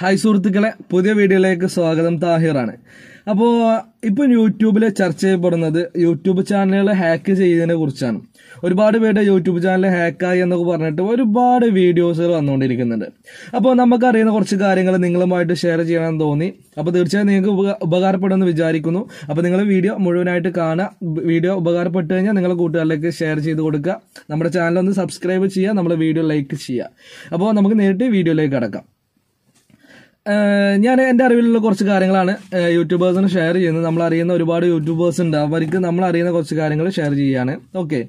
hi സുഹൃത്തുക്കളെ പുതിയ വീഡിയോയിലേക്ക് സ്വാഗതം താഹിറാണ് അപ്പോൾ ഇപ്പോൾ യൂട്യൂബിൽ ചർച്ച ചെയ്യപ്പെടുന്നത് യൂട്യൂബ് ചാനലുകൾ ഹാക്ക് ചെയ്തതിനെ കുറിച്ചാണ് ഒരുപാട് പേരുടെ യൂട്യൂബ് ചാനൽ ഹാക്കായി എന്നൊക്കെ പറഞ്ഞിട്ട് ഒരുപാട് വീഡിയോസുകൾ വന്നുകൊണ്ടിരിക്കുന്നുണ്ട് അപ്പോൾ നമുക്കറിയുന്ന കുറച്ച് കാര്യങ്ങൾ നിങ്ങളുമായിട്ട് ഷെയർ ചെയ്യണമെന്ന് തോന്നി അപ്പോൾ തീർച്ചയായും നിങ്ങൾക്ക് ഉപകാരപ്പെടുമെന്ന് വിചാരിക്കുന്നു അപ്പോൾ നിങ്ങൾ വീഡിയോ മുഴുവനായിട്ട് കാണുക വീഡിയോ ഉപകാരപ്പെട്ട് കഴിഞ്ഞാൽ നിങ്ങളെ കൂട്ടുകാരിലേക്ക് ഷെയർ ചെയ്ത് കൊടുക്കുക നമ്മുടെ ചാനൽ ഒന്ന് സബ്സ്ക്രൈബ് ചെയ്യുക നമ്മുടെ വീഡിയോ ലൈക്ക് ചെയ്യുക അപ്പോൾ നമുക്ക് നേരിട്ട് വീഡിയോയിലേക്ക് കടക്കാം ഞാൻ എൻ്റെ അറിവിലുള്ള കുറച്ച് കാര്യങ്ങളാണ് യൂട്യൂബേഴ്സിന് ഷെയർ ചെയ്യുന്നത് നമ്മൾ അറിയുന്ന ഒരുപാട് യൂട്യൂബേഴ്സ് ഉണ്ട് അവർക്ക് നമ്മൾ അറിയുന്ന കുറച്ച് കാര്യങ്ങൾ ഷെയർ ചെയ്യുകയാണ് ഓക്കെ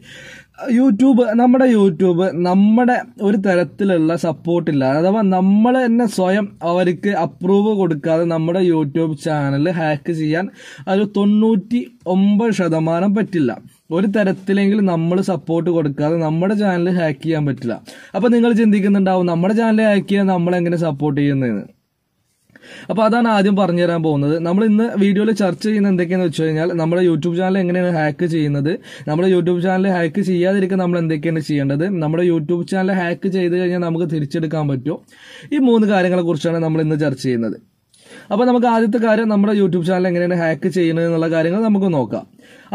യൂട്യൂബ് നമ്മുടെ യൂട്യൂബ് നമ്മുടെ ഒരു തരത്തിലുള്ള സപ്പോർട്ടില്ല അഥവാ നമ്മൾ തന്നെ സ്വയം അവർക്ക് അപ്രൂവ് കൊടുക്കാതെ നമ്മുടെ യൂട്യൂബ് ചാനൽ ഹാക്ക് ചെയ്യാൻ ഒരു തൊണ്ണൂറ്റി ഒമ്പത് ശതമാനം പറ്റില്ല ഒരു തരത്തിലെങ്കിലും നമ്മൾ സപ്പോർട്ട് കൊടുക്കാതെ നമ്മുടെ ചാനൽ ഹാക്ക് ചെയ്യാൻ പറ്റില്ല അപ്പോൾ നിങ്ങൾ ചിന്തിക്കുന്നുണ്ടാവും നമ്മുടെ ചാനൽ ഹാക്ക് ചെയ്യാൻ നമ്മളെങ്ങനെ സപ്പോർട്ട് ചെയ്യുന്നതെന്ന് അപ്പോൾ അതാണ് ആദ്യം പറഞ്ഞു തരാൻ പോകുന്നത് നമ്മൾ ഇന്ന് വീഡിയോയിൽ ചർച്ച ചെയ്യുന്ന എന്തൊക്കെയാണെന്ന് വെച്ച് കഴിഞ്ഞാൽ നമ്മുടെ യൂട്യൂബ് ചാനൽ എങ്ങനെയാണ് ഹാക്ക് ചെയ്യുന്നത് നമ്മുടെ യൂട്യൂബ് ചാനൽ ഹാക്ക് ചെയ്യാതിരിക്കാൻ നമ്മൾ എന്തൊക്കെയാണ് ചെയ്യേണ്ടത് നമ്മുടെ യൂട്യൂബ് ചാനൽ ഹാക്ക് ചെയ്ത് കഴിഞ്ഞാൽ നമുക്ക് തിരിച്ചെടുക്കാൻ പറ്റുമോ ഈ മൂന്ന് കാര്യങ്ങളെ കുറിച്ചാണ് നമ്മൾ ഇന്ന് ചർച്ച ചെയ്യുന്നത് അപ്പോൾ നമുക്ക് ആദ്യത്തെ കാര്യം നമ്മുടെ യൂട്യൂബ് ചാനൽ എങ്ങനെയാണ് ഹാക്ക് ചെയ്യുന്നത് എന്നുള്ള കാര്യങ്ങൾ നമുക്ക് നോക്കാം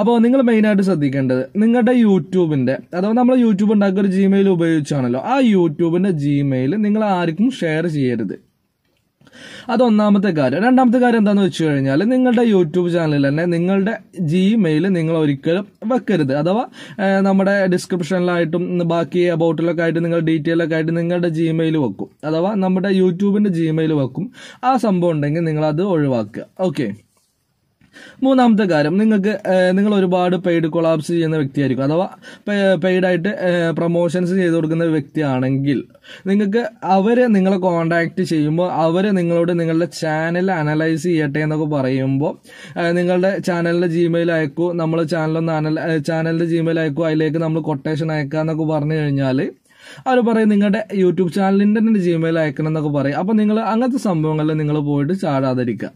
അപ്പോൾ നിങ്ങൾ മെയിനായിട്ട് ശ്രദ്ധിക്കേണ്ടത് നിങ്ങളുടെ യൂട്യൂബിന്റെ അഥവാ നമ്മൾ യൂട്യൂബ് ഉണ്ടാക്കിയ ഒരു ജിമെയിൽ ഉപയോഗിച്ചാണല്ലോ ആ യൂട്യൂബിന്റെ ജിമെയിൽ നിങ്ങൾ ആർക്കും ഷെയർ ചെയ്യരുത് അതൊന്നാമത്തെ കാര്യം രണ്ടാമത്തെ കാര്യം എന്താണെന്ന് വെച്ച് കഴിഞ്ഞാൽ നിങ്ങളുടെ യൂട്യൂബ് ചാനലിൽ തന്നെ നിങ്ങളുടെ ജിമെയിൽ നിങ്ങൾ ഒരിക്കലും വെക്കരുത് അഥവാ നമ്മുടെ ഡിസ്ക്രിപ്ഷനിലായിട്ടും ബാക്കി അബൌട്ടിലൊക്കെ ആയിട്ട് നിങ്ങൾ ഡീറ്റെയിൽ ഒക്കെ ആയിട്ട് നിങ്ങളുടെ ജിമെയിൽ വെക്കും അഥവാ നമ്മുടെ യൂട്യൂബിൻ്റെ ജിമെയിൽ വെക്കും ആ സംഭവം ഉണ്ടെങ്കിൽ നിങ്ങളത് ഒഴിവാക്കുക ഓക്കെ മൂന്നാമത്തെ കാര്യം നിങ്ങൾക്ക് നിങ്ങൾ ഒരുപാട് പെയ്ഡ് കൊളാപ്സ് ചെയ്യുന്ന വ്യക്തിയായിരിക്കും അഥവാ പെയ്ഡായിട്ട് പ്രൊമോഷൻസ് ചെയ്ത് കൊടുക്കുന്ന വ്യക്തിയാണെങ്കിൽ നിങ്ങൾക്ക് അവരെ നിങ്ങളെ കോണ്ടാക്ട് ചെയ്യുമ്പോൾ അവർ നിങ്ങളോട് നിങ്ങളുടെ ചാനൽ അനലൈസ് ചെയ്യട്ടെ എന്നൊക്കെ പറയുമ്പോൾ നിങ്ങളുടെ ചാനലിൻ്റെ ജിമെയിൽ അയക്കൂ നമ്മൾ ചാനലൊന്ന് അനല ചാനലിൻ്റെ ജിമെയിൽ അയക്കൂ അതിലേക്ക് നമ്മൾ കൊട്ടേഷൻ അയക്കുക എന്നൊക്കെ പറഞ്ഞു കഴിഞ്ഞാൽ അവർ പറയും നിങ്ങളുടെ യൂട്യൂബ് ചാനലിൻ്റെ തന്നെ ജിമെയിൽ അയക്കണം എന്നൊക്കെ പറയും അപ്പോൾ നിങ്ങൾ അങ്ങനത്തെ സംഭവങ്ങളിൽ നിങ്ങൾ പോയിട്ട് ചാടാതിരിക്കുക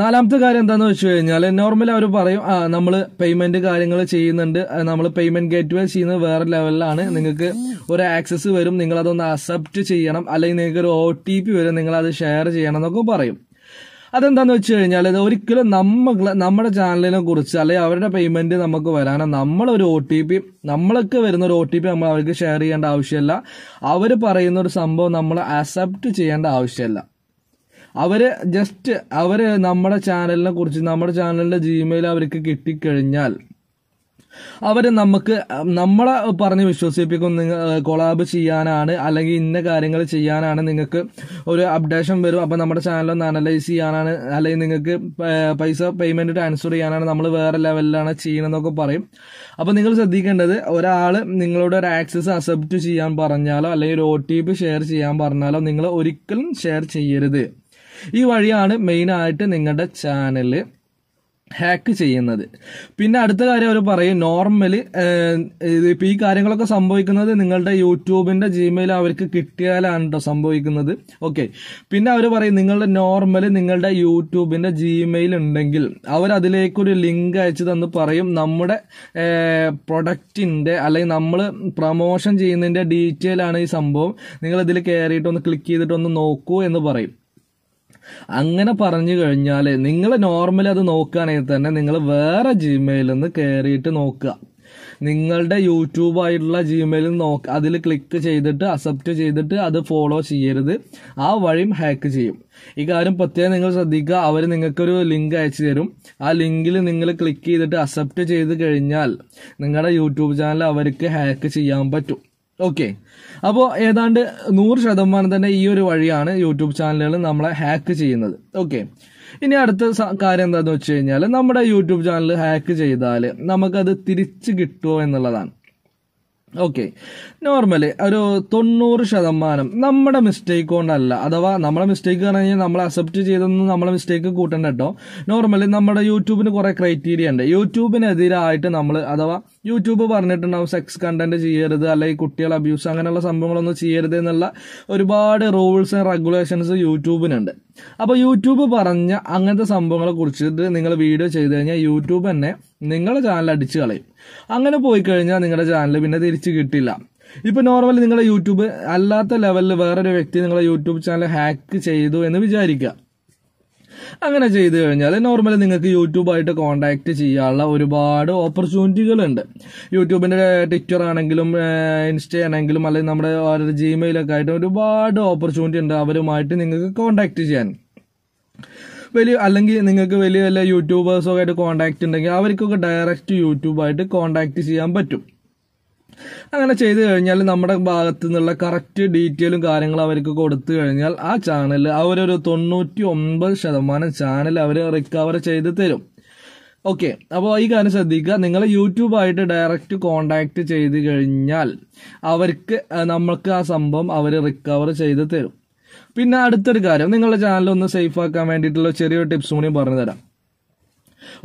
നാലാമത്തെ കാര്യം എന്താണെന്ന് വെച്ച് കഴിഞ്ഞാൽ നോർമലി അവർ പറയും ആ നമ്മൾ പേയ്മെന്റ് കാര്യങ്ങൾ ചെയ്യുന്നുണ്ട് നമ്മൾ പേയ്മെന്റ് ഗേറ്റ് വേ ചെയ്യുന്നത് വേറെ ലെവലിലാണ് നിങ്ങൾക്ക് ഒരു ആക്സസ് വരും നിങ്ങൾ അതൊന്ന് അക്സെപ്റ്റ് ചെയ്യണം അല്ലെങ്കിൽ നിങ്ങൾക്ക് ഒരു ഒ ടി പി വരും നിങ്ങൾ അത് ഷെയർ ചെയ്യണം എന്നൊക്കെ പറയും അതെന്താന്ന് വെച്ച് കഴിഞ്ഞാൽ ഇത് ഒരിക്കലും നമ്മൾ നമ്മുടെ ചാനലിനെ കുറിച്ച് അല്ലെങ്കിൽ അവരുടെ പേയ്മെന്റ് നമുക്ക് വരാനോ നമ്മളൊരു ഒ ടി പി നമ്മളൊക്കെ വരുന്ന ഒരു ഒ ടി പി നമ്മൾ അവർക്ക് ഷെയർ ചെയ്യേണ്ട ആവശ്യമില്ല അവർ പറയുന്ന ഒരു സംഭവം നമ്മൾ അക്സെപ്റ്റ് ചെയ്യേണ്ട ആവശ്യമില്ല അവർ ജസ്റ്റ് അവർ നമ്മുടെ ചാനലിനെ കുറിച്ച് നമ്മുടെ ചാനലിൻ്റെ ജിമെയിൽ അവർക്ക് കിട്ടിക്കഴിഞ്ഞാൽ അവർ നമുക്ക് നമ്മളെ പറഞ്ഞ് വിശ്വസിപ്പിക്കും നിങ്ങൾ കൊളാബ് ചെയ്യാനാണ് അല്ലെങ്കിൽ ഇന്ന കാര്യങ്ങൾ ചെയ്യാനാണ് നിങ്ങൾക്ക് ഒരു അപ്ഡേഷൻ വരും അപ്പോൾ നമ്മുടെ ചാനൽ ഒന്ന് അനലൈസ് ചെയ്യാനാണ് അല്ലെങ്കിൽ നിങ്ങൾക്ക് പൈസ പേയ്മെൻറ്റ് ട്രാൻസ്ഫർ ചെയ്യാനാണ് നമ്മൾ വേറെ ലെവലിലാണ് ചെയ്യണമെന്നൊക്കെ പറയും അപ്പോൾ നിങ്ങൾ ശ്രദ്ധിക്കേണ്ടത് ഒരാൾ നിങ്ങളുടെ ഒരു ആക്സസ് അക്സെപ്റ്റ് ചെയ്യാൻ പറഞ്ഞാലോ അല്ലെങ്കിൽ ഒരു ഒ ടി പി ഷെയർ ചെയ്യാൻ പറഞ്ഞാലോ നിങ്ങൾ ഒരിക്കലും ഷെയർ ചെയ്യരുത് ഈ വഴിയാണ് മെയിനായിട്ട് നിങ്ങളുടെ ചാനൽ ഹാക്ക് ചെയ്യുന്നത് പിന്നെ അടുത്ത കാര്യം അവർ പറയും നോർമലി ഇപ്പം ഈ കാര്യങ്ങളൊക്കെ സംഭവിക്കുന്നത് നിങ്ങളുടെ യൂട്യൂബിൻ്റെ ജിമെയിൽ അവർക്ക് കിട്ടിയാലാണ് കേട്ടോ സംഭവിക്കുന്നത് ഓക്കെ പിന്നെ അവർ പറയും നിങ്ങളുടെ നോർമലി നിങ്ങളുടെ യൂട്യൂബിൻ്റെ ജിമെയിൽ ഉണ്ടെങ്കിൽ അവർ ലിങ്ക് അയച്ചു തന്ന് പറയും നമ്മുടെ പ്രൊഡക്റ്റിൻ്റെ അല്ലെങ്കിൽ നമ്മൾ പ്രൊമോഷൻ ചെയ്യുന്നതിൻ്റെ ഡീറ്റെയിൽ ആണ് ഈ സംഭവം നിങ്ങൾ കയറിയിട്ടൊന്ന് ക്ലിക്ക് ചെയ്തിട്ടൊന്ന് നോക്കൂ എന്ന് പറയും അങ്ങനെ പറഞ്ഞു കഴിഞ്ഞാൽ നിങ്ങൾ നോർമലി അത് നോക്കുകയാണെങ്കിൽ തന്നെ നിങ്ങൾ വേറെ ജിമെയിലിൽ നിന്ന് കയറിയിട്ട് നോക്കുക നിങ്ങളുടെ യൂട്യൂബ് ആയിട്ടുള്ള ജിമെയിലിൽ നോക്ക അതിൽ ക്ലിക്ക് ചെയ്തിട്ട് അക്സെപ്റ്റ് ചെയ്തിട്ട് അത് ഫോളോ ചെയ്യരുത് ആ വഴിയും ഹാക്ക് ചെയ്യും ഈ കാര്യം പ്രത്യേകം നിങ്ങൾ ശ്രദ്ധിക്കുക അവർ നിങ്ങൾക്കൊരു ലിങ്ക് അയച്ചു തരും ആ ലിങ്കിൽ നിങ്ങൾ ക്ലിക്ക് ചെയ്തിട്ട് അക്സെപ്റ്റ് ചെയ്ത് കഴിഞ്ഞാൽ നിങ്ങളുടെ യൂട്യൂബ് ചാനൽ അവർക്ക് ഹാക്ക് ചെയ്യാൻ പറ്റും ഓക്കെ അപ്പോൾ ഏതാണ്ട് നൂറ് ശതമാനം തന്നെ ഈ ഒരു വഴിയാണ് യൂട്യൂബ് ചാനലുകൾ നമ്മളെ ഹാക്ക് ചെയ്യുന്നത് ഓക്കെ ഇനി അടുത്ത കാര്യം എന്താണെന്ന് വെച്ച് കഴിഞ്ഞാൽ നമ്മുടെ യൂട്യൂബ് ചാനൽ ഹാക്ക് ചെയ്താൽ നമുക്കത് തിരിച്ച് കിട്ടുമോ എന്നുള്ളതാണ് ഓക്കെ നോർമലി ഒരു തൊണ്ണൂറ് ശതമാനം നമ്മുടെ മിസ്റ്റേക്ക് കൊണ്ടല്ല അഥവാ നമ്മളെ മിസ്റ്റേക്ക് പറഞ്ഞു കഴിഞ്ഞാൽ നമ്മൾ അക്സെപ്റ്റ് ചെയ്തൊന്നും നമ്മളെ മിസ്റ്റേക്ക് കൂട്ടണ്ട കേട്ടോ നോർമലി നമ്മുടെ യൂട്യൂബിന് കുറേ ക്രൈറ്റീരിയ ഉണ്ട് യൂട്യൂബിനെതിരായിട്ട് നമ്മൾ അഥവാ യൂട്യൂബ് പറഞ്ഞിട്ടുണ്ടാവും സെക്സ് കണ്ടന്റ് ചെയ്യരുത് അല്ലെങ്കിൽ കുട്ടികൾ അബ്യൂസ് അങ്ങനെയുള്ള സംഭവങ്ങളൊന്നും ചെയ്യരുത് എന്നുള്ള ഒരുപാട് റൂൾസ് ആൻഡ് റെഗുലേഷൻസ് യൂട്യൂബിനുണ്ട് അപ്പോൾ യൂട്യൂബ് പറഞ്ഞ അങ്ങനത്തെ സംഭവങ്ങളെ കുറിച്ച് നിങ്ങൾ വീഡിയോ ചെയ്ത് കഴിഞ്ഞാൽ യൂട്യൂബ് തന്നെ നിങ്ങളുടെ ചാനൽ അടിച്ച് കളയും അങ്ങനെ പോയി കഴിഞ്ഞാൽ നിങ്ങളുടെ ചാനൽ പിന്നെ തിരിച്ച് കിട്ടില്ല ഇപ്പൊ നോർമലി നിങ്ങളുടെ യൂട്യൂബ് അല്ലാത്ത ലെവലിൽ വേറൊരു വ്യക്തി നിങ്ങളുടെ യൂട്യൂബ് ചാനൽ ഹാക്ക് ചെയ്തു എന്ന് വിചാരിക്കുക അങ്ങനെ ചെയ്ത് കഴിഞ്ഞാൽ നോർമലി നിങ്ങൾക്ക് യൂട്യൂബായിട്ട് കോൺടാക്ട് ചെയ്യാനുള്ള ഒരുപാട് ഓപ്പർച്യൂണിറ്റികളുണ്ട് യൂട്യൂബിൻ്റെ ട്വിറ്റർ ആണെങ്കിലും ഇൻസ്റ്റ ആണെങ്കിലും അല്ലെങ്കിൽ നമ്മുടെ ഓരോ ജിമെയിലൊക്കെ ആയിട്ട് ഒരുപാട് ഓപ്പർച്യൂണിറ്റി ഉണ്ട് അവരുമായിട്ട് നിങ്ങൾക്ക് കോൺടാക്ട് ചെയ്യാൻ വലിയ അല്ലെങ്കിൽ നിങ്ങൾക്ക് വലിയ വലിയ യൂട്യൂബേഴ്സൊക്കെ ആയിട്ട് കോൺടാക്ട് ഉണ്ടെങ്കിൽ അവർക്കൊക്കെ ഡയറക്റ്റ് യൂട്യൂബായിട്ട് കോൺടാക്ട് ചെയ്യാൻ പറ്റും അങ്ങനെ ചെയ്തു കഴിഞ്ഞാൽ നമ്മുടെ ഭാഗത്തു നിന്നുള്ള കറക്റ്റ് ഡീറ്റെയിലും കാര്യങ്ങളും അവർക്ക് കൊടുത്തു കഴിഞ്ഞാൽ ആ ചാനൽ അവരൊരു തൊണ്ണൂറ്റി ഒമ്പത് ശതമാനം ചാനൽ അവർ റിക്കവർ ചെയ്ത് തരും ഓക്കെ അപ്പോൾ ഈ കാര്യം ശ്രദ്ധിക്കുക നിങ്ങൾ യൂട്യൂബായിട്ട് ഡയറക്റ്റ് കോണ്ടാക്ട് ചെയ്ത് കഴിഞ്ഞാൽ അവർക്ക് നമ്മൾക്ക് ആ സംഭവം അവർ റിക്കവർ ചെയ്ത് തരും പിന്നെ അടുത്തൊരു കാര്യം നിങ്ങളുടെ ചാനൽ ഒന്ന് സേഫ് ആക്കാൻ വേണ്ടിയിട്ടുള്ള ചെറിയൊരു ടിപ്സ് കൂടി പറഞ്ഞു തരാം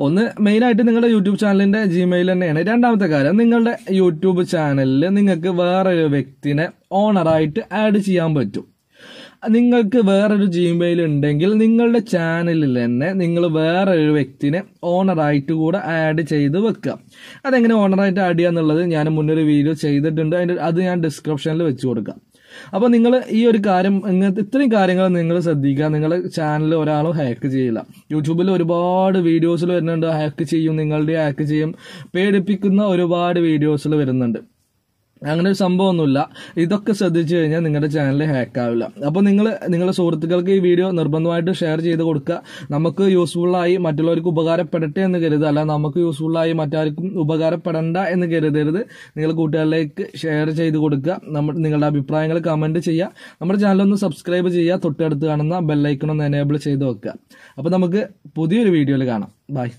ഒന്ന് മെയിനായിട്ട് നിങ്ങളുടെ യൂട്യൂബ് ചാനലിൻ്റെ ജിമെയിൽ തന്നെയാണ് രണ്ടാമത്തെ കാര്യം നിങ്ങളുടെ യൂട്യൂബ് ചാനലിൽ നിങ്ങൾക്ക് വേറൊരു വ്യക്തിനെ ഓണറായിട്ട് ആഡ് ചെയ്യാൻ പറ്റും നിങ്ങൾക്ക് വേറൊരു ജിമെയിൽ ഉണ്ടെങ്കിൽ നിങ്ങളുടെ ചാനലിൽ തന്നെ നിങ്ങൾ വേറൊരു വ്യക്തിനെ ഓണറായിട്ട് കൂടെ ആഡ് ചെയ്ത് വെക്കുക അതെങ്ങനെ ഓണറായിട്ട് ആഡ് ചെയ്യുക എന്നുള്ളത് ഞാൻ മുന്നൊരു വീഡിയോ ചെയ്തിട്ടുണ്ട് അതിൻ്റെ അത് ഞാൻ ഡിസ്ക്രിപ്ഷനിൽ വെച്ച് കൊടുക്കാം അപ്പോൾ നിങ്ങൾ ഈ ഒരു കാര്യം ഇങ്ങനത്തെ ഇത്രയും കാര്യങ്ങൾ നിങ്ങൾ ശ്രദ്ധിക്കുക നിങ്ങളുടെ ചാനൽ ഒരാളും ഹാക്ക് ചെയ്യില്ല യൂട്യൂബിൽ ഒരുപാട് വീഡിയോസിൽ വരുന്നുണ്ട് ഹാക്ക് ചെയ്യും നിങ്ങളുടെ ഹാക്ക് ചെയ്യും പേടിപ്പിക്കുന്ന ഒരുപാട് വീഡിയോസിൽ വരുന്നുണ്ട് അങ്ങനെ ഒരു സംഭവമൊന്നുമില്ല ഇതൊക്കെ ശ്രദ്ധിച്ചു കഴിഞ്ഞാൽ നിങ്ങളുടെ ചാനൽ ഹാക്ക് ആവില്ല അപ്പോൾ നിങ്ങൾ നിങ്ങളുടെ സുഹൃത്തുക്കൾക്ക് ഈ വീഡിയോ നിർബന്ധമായിട്ട് ഷെയർ ചെയ്ത് കൊടുക്കുക നമുക്ക് യൂസ്ഫുള്ളായി മറ്റുള്ളവർക്ക് ഉപകാരപ്പെടട്ടെ എന്ന് കരുതുക അല്ല നമുക്ക് യൂസ്ഫുള്ളായി മറ്റാർക്കും ഉപകാരപ്പെടണ്ട എന്ന് കരുതരുത് നിങ്ങൾ കൂട്ടുകാരിലേക്ക് ഷെയർ ചെയ്ത് കൊടുക്കുക നമ്മൾ നിങ്ങളുടെ അഭിപ്രായങ്ങൾ കമൻറ്റ് ചെയ്യുക നമ്മുടെ ചാനലൊന്ന് സബ്സ്ക്രൈബ് ചെയ്യുക തൊട്ടടുത്ത് കാണുന്ന ബെല്ലൈക്കൺ ഒന്ന് എനേബിൾ ചെയ്ത് വെക്കുക അപ്പോൾ നമുക്ക് പുതിയൊരു വീഡിയോയിൽ കാണാം ബൈ